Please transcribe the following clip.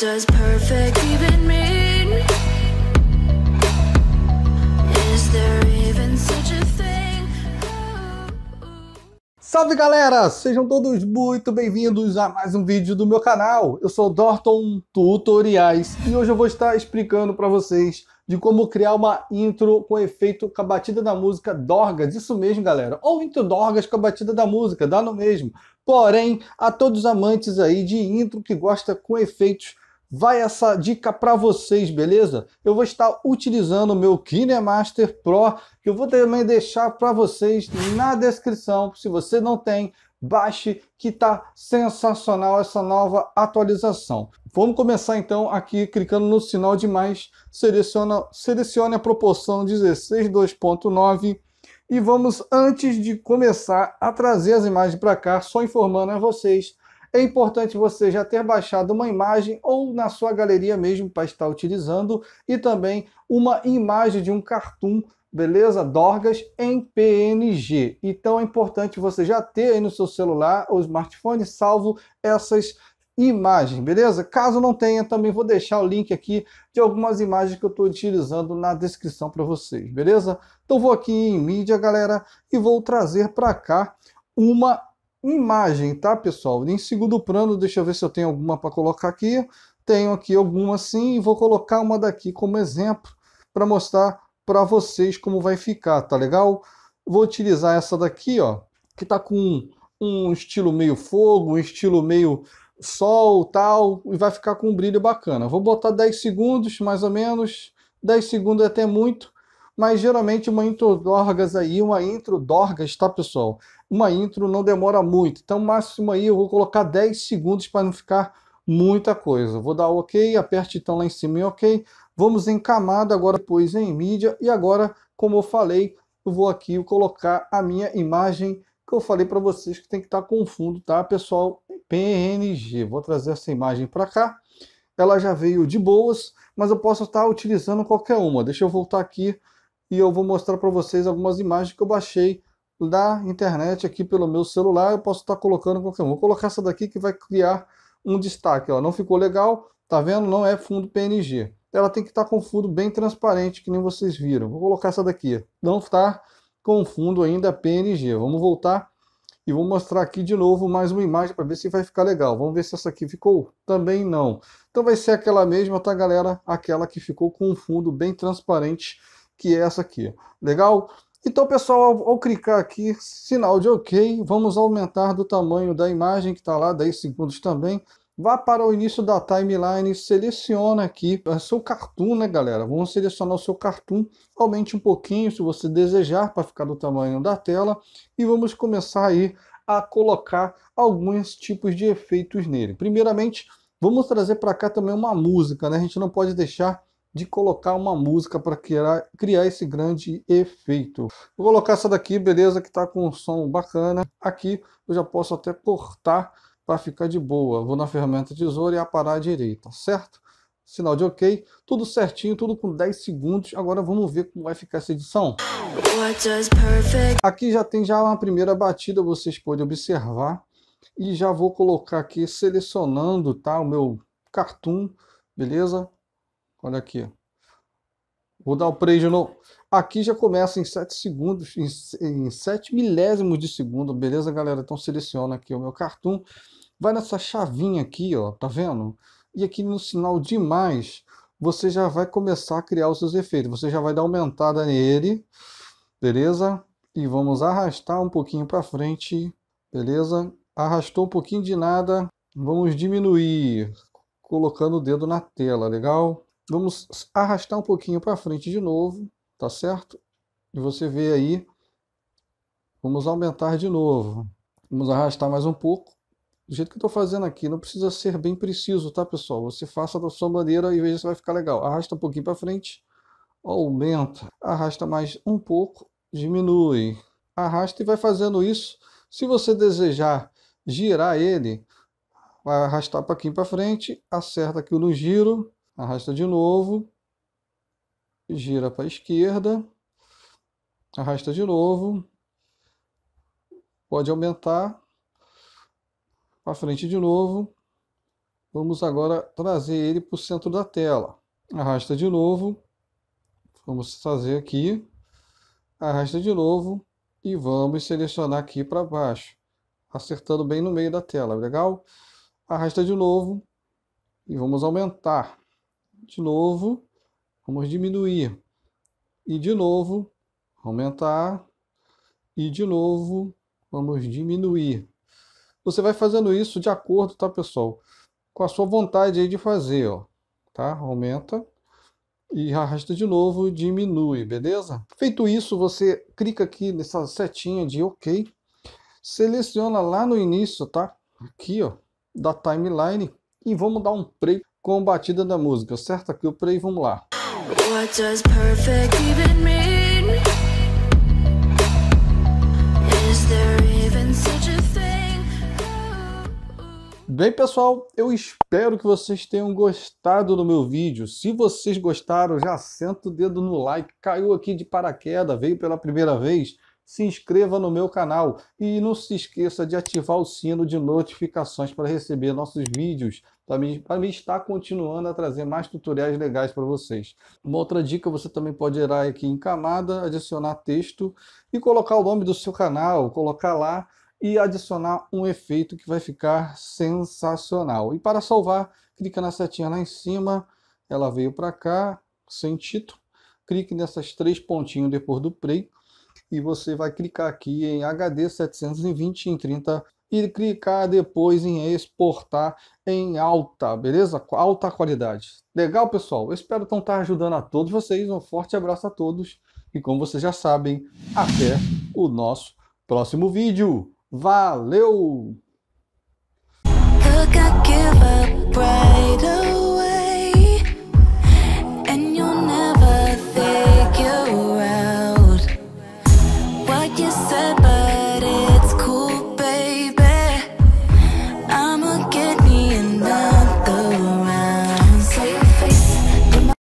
does perfect even mean? Is there even such a thing? Salve galera! Sejam todos muito bem-vindos a mais um vídeo do meu canal. Eu sou Dorton Tutoriais e hoje eu vou estar explicando para vocês de como criar uma intro com efeito com a batida da música Dorgas, isso mesmo galera, ou intro Dorgas com a batida da música, dá no mesmo. Porém, a todos os amantes aí de intro que gosta com efeitos Vai essa dica para vocês, beleza? Eu vou estar utilizando o meu KineMaster Pro, que eu vou também deixar para vocês na descrição. Se você não tem, baixe, que tá sensacional essa nova atualização. Vamos começar então aqui clicando no sinal de mais, seleciona, selecione a proporção 16 2.9 e vamos, antes de começar a trazer as imagens para cá, só informando a vocês é importante você já ter baixado uma imagem ou na sua galeria mesmo para estar utilizando e também uma imagem de um cartoon beleza? Dorgas em PNG. Então é importante você já ter aí no seu celular ou smartphone salvo essas imagens, beleza? Caso não tenha, também vou deixar o link aqui de algumas imagens que eu estou utilizando na descrição para vocês, beleza? Então vou aqui em mídia, galera, e vou trazer para cá uma imagem, tá, pessoal? Em segundo plano, deixa eu ver se eu tenho alguma para colocar aqui. Tenho aqui alguma sim e vou colocar uma daqui como exemplo para mostrar para vocês como vai ficar, tá legal? Vou utilizar essa daqui, ó, que tá com um estilo meio fogo, um estilo meio sol, tal, e vai ficar com um brilho bacana. Vou botar 10 segundos, mais ou menos. 10 segundos é até muito mas geralmente uma intro d'orgas aí, uma intro d'orgas, tá pessoal? Uma intro não demora muito, então máximo aí eu vou colocar 10 segundos para não ficar muita coisa. Vou dar ok, aperte então lá em cima em ok, vamos em camada, agora depois em mídia e agora, como eu falei, eu vou aqui colocar a minha imagem que eu falei para vocês que tem que estar tá com fundo, tá pessoal? PNG, vou trazer essa imagem para cá, ela já veio de boas, mas eu posso estar tá utilizando qualquer uma, deixa eu voltar aqui e eu vou mostrar para vocês algumas imagens que eu baixei da internet aqui pelo meu celular. Eu posso estar tá colocando qualquer um. Vou colocar essa daqui que vai criar um destaque. Ó. Não ficou legal, tá vendo? Não é fundo PNG. Ela tem que estar tá com fundo bem transparente, que nem vocês viram. Vou colocar essa daqui. Não está com fundo ainda PNG. Vamos voltar e vou mostrar aqui de novo mais uma imagem para ver se vai ficar legal. Vamos ver se essa aqui ficou? Também não. Então vai ser aquela mesma, tá galera? Aquela que ficou com um fundo bem transparente que é essa aqui. Legal? Então, pessoal, ao, clicar aqui, sinal de OK, vamos aumentar do tamanho da imagem que está lá, 10 segundos também. Vá para o início da timeline, seleciona aqui o é seu cartoon, né, galera? Vamos selecionar o seu cartoon, aumente um pouquinho se você desejar para ficar do tamanho da tela e vamos começar aí a colocar alguns tipos de efeitos nele. Primeiramente, vamos trazer para cá também uma música, né? A gente não pode deixar de colocar uma música para criar, criar esse grande efeito. Vou colocar essa daqui, beleza, que está com um som bacana. Aqui eu já posso até cortar para ficar de boa. Vou na ferramenta tesoura e aparar à direita, certo? Sinal de ok, tudo certinho, tudo com 10 segundos. Agora vamos ver como vai ficar essa edição. Aqui já tem já uma primeira batida, vocês podem observar. E já vou colocar aqui selecionando tá, o meu cartoon, beleza? Olha aqui. Vou dar o play de novo. Aqui já começa em 7 segundos, em, em 7 milésimos de segundo, beleza, galera? Então seleciona aqui o meu cartoon. Vai nessa chavinha aqui, ó, tá vendo? E aqui no sinal de mais, você já vai começar a criar os seus efeitos. Você já vai dar aumentada nele, beleza? E vamos arrastar um pouquinho para frente, beleza? Arrastou um pouquinho de nada, vamos diminuir, colocando o dedo na tela, legal? Vamos arrastar um pouquinho para frente de novo, tá certo? E você vê aí, vamos aumentar de novo. Vamos arrastar mais um pouco. Do jeito que eu estou fazendo aqui, não precisa ser bem preciso, tá pessoal? Você faça da sua maneira e veja se vai ficar legal. Arrasta um pouquinho para frente, aumenta, arrasta mais um pouco, diminui. Arrasta e vai fazendo isso. Se você desejar girar ele, vai arrastar um pouquinho para frente, acerta aqui no giro, arrasta de novo, gira para a esquerda, arrasta de novo, pode aumentar, para frente de novo. Vamos agora trazer ele para o centro da tela. Arrasta de novo, vamos fazer aqui, arrasta de novo e vamos selecionar aqui para baixo, acertando bem no meio da tela, legal? Arrasta de novo e vamos aumentar. De novo, vamos diminuir. E de novo, aumentar. E de novo, vamos diminuir. Você vai fazendo isso de acordo, tá, pessoal? Com a sua vontade aí de fazer, ó. Tá? Aumenta e arrasta de novo, diminui, beleza? Feito isso, você clica aqui nessa setinha de OK. Seleciona lá no início, tá? Aqui, ó, da timeline e vamos dar um preto com batida da música, certo? Aqui o play, vamos lá. What does perfect even mean? Is there even such a Bem, pessoal, eu espero que vocês tenham gostado do meu vídeo. Se vocês gostaram, já senta o dedo no like. Caiu aqui de paraquedas, veio pela primeira vez se inscreva no meu canal e não se esqueça de ativar o sino de notificações para receber nossos vídeos, para mim, para mim estar continuando a trazer mais tutoriais legais para vocês. Uma outra dica, você também pode ir aqui em camada, adicionar texto e colocar o nome do seu canal, colocar lá e adicionar um efeito que vai ficar sensacional. E para salvar, clica na setinha lá em cima, ela veio para cá, sem título, clique nessas três pontinhos depois do play e você vai clicar aqui em HD 720 em 30 e clicar depois em exportar em alta, beleza? Alta qualidade. Legal, pessoal? Eu espero então estar ajudando a todos vocês. Um forte abraço a todos e como vocês já sabem, até o nosso próximo vídeo. Valeu!